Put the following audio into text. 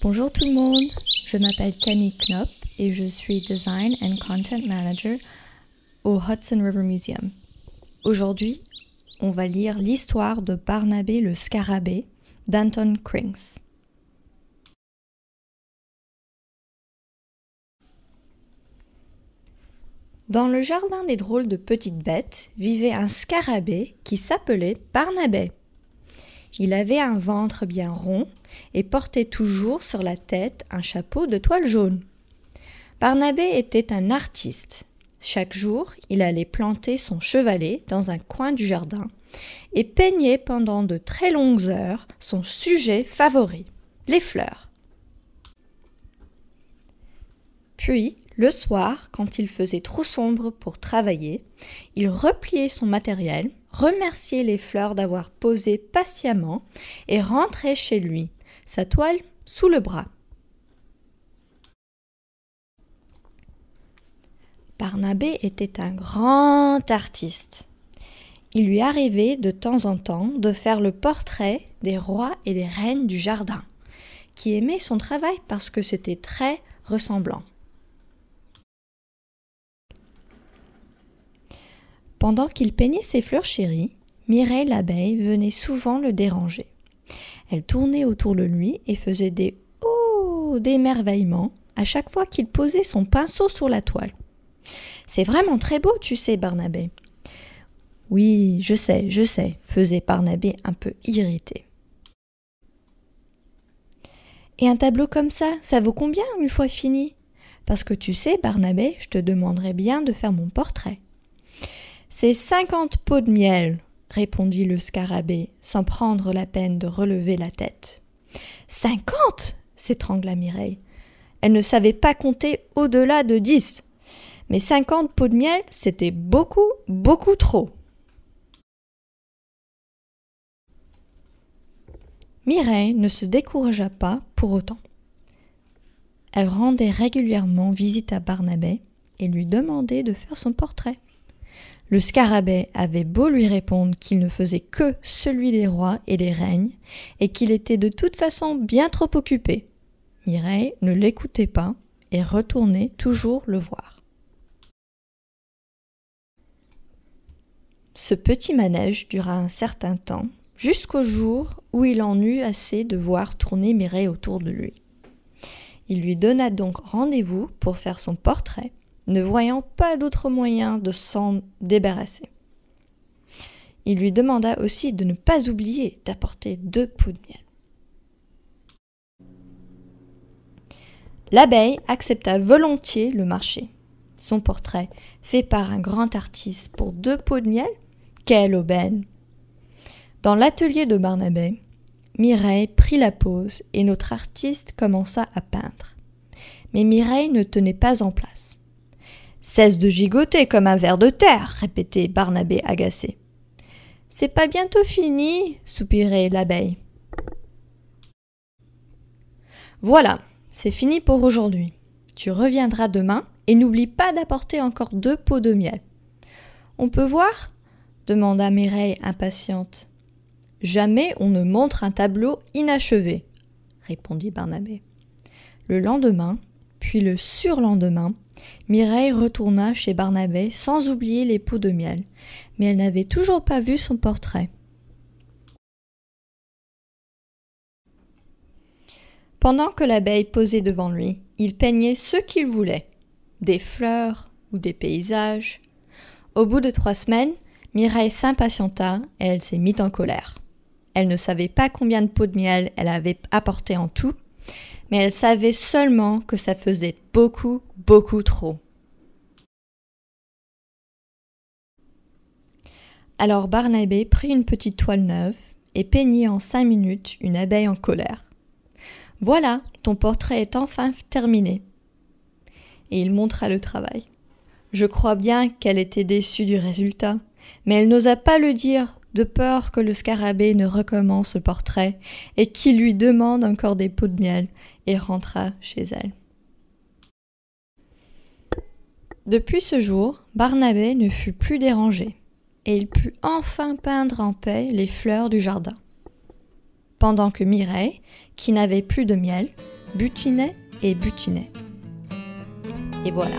Bonjour tout le monde, je m'appelle Tammy Knop et je suis Design and Content Manager au Hudson River Museum. Aujourd'hui, on va lire l'histoire de Barnabé le Scarabée d'Anton Krings. Dans le jardin des drôles de petites bêtes vivait un scarabée qui s'appelait Barnabé. Il avait un ventre bien rond et portait toujours sur la tête un chapeau de toile jaune. Barnabé était un artiste. Chaque jour, il allait planter son chevalet dans un coin du jardin et peignait pendant de très longues heures son sujet favori, les fleurs. Puis, le soir, quand il faisait trop sombre pour travailler, il repliait son matériel, remerciait les fleurs d'avoir posé patiemment et rentrait chez lui, sa toile sous le bras. Barnabé était un grand artiste. Il lui arrivait de temps en temps de faire le portrait des rois et des reines du jardin, qui aimaient son travail parce que c'était très ressemblant. Pendant qu'il peignait ses fleurs chéries, Mireille l'abeille venait souvent le déranger. Elle tournait autour de lui et faisait des oh d'émerveillement à chaque fois qu'il posait son pinceau sur la toile. C'est vraiment très beau, tu sais, Barnabé. Oui, je sais, je sais, faisait Barnabé un peu irrité. Et un tableau comme ça, ça vaut combien une fois fini Parce que tu sais, Barnabé, je te demanderais bien de faire mon portrait. C'est cinquante pots de miel, répondit le scarabée, sans prendre la peine de relever la tête. Cinquante s'étrangla Mireille. Elle ne savait pas compter au-delà de dix. Mais cinquante pots de miel, c'était beaucoup, beaucoup trop. Mireille ne se découragea pas pour autant. Elle rendait régulièrement visite à Barnabé et lui demandait de faire son portrait. Le scarabée avait beau lui répondre qu'il ne faisait que celui des rois et des règnes, et qu'il était de toute façon bien trop occupé. Mireille ne l'écoutait pas et retournait toujours le voir. Ce petit manège dura un certain temps, jusqu'au jour où il en eut assez de voir tourner Mireille autour de lui. Il lui donna donc rendez-vous pour faire son portrait ne voyant pas d'autre moyen de s'en débarrasser. Il lui demanda aussi de ne pas oublier d'apporter deux pots de miel. L'abeille accepta volontiers le marché. Son portrait, fait par un grand artiste pour deux pots de miel, quelle aubaine Dans l'atelier de Barnabé, Mireille prit la pose et notre artiste commença à peindre. Mais Mireille ne tenait pas en place. Cesse de gigoter comme un ver de terre, répétait Barnabé agacé. C'est pas bientôt fini, soupirait l'abeille. Voilà, c'est fini pour aujourd'hui. Tu reviendras demain et n'oublie pas d'apporter encore deux pots de miel. On peut voir demanda Mireille impatiente. Jamais on ne montre un tableau inachevé, répondit Barnabé. Le lendemain, puis le surlendemain, Mireille retourna chez Barnabé sans oublier les pots de miel, mais elle n'avait toujours pas vu son portrait. Pendant que l'abeille posait devant lui, il peignait ce qu'il voulait, des fleurs ou des paysages. Au bout de trois semaines, Mireille s'impatienta et elle s'est mise en colère. Elle ne savait pas combien de pots de miel elle avait apporté en tout, mais elle savait seulement que ça faisait beaucoup, beaucoup trop. Alors Barnabé prit une petite toile neuve et peignit en cinq minutes une abeille en colère. Voilà, ton portrait est enfin terminé. Et il montra le travail. Je crois bien qu'elle était déçue du résultat, mais elle n'osa pas le dire de peur que le scarabée ne recommence le portrait et qu'il lui demande encore des pots de miel et rentra chez elle. Depuis ce jour, Barnabé ne fut plus dérangé et il put enfin peindre en paix les fleurs du jardin. Pendant que Mireille, qui n'avait plus de miel, butinait et butinait. Et voilà.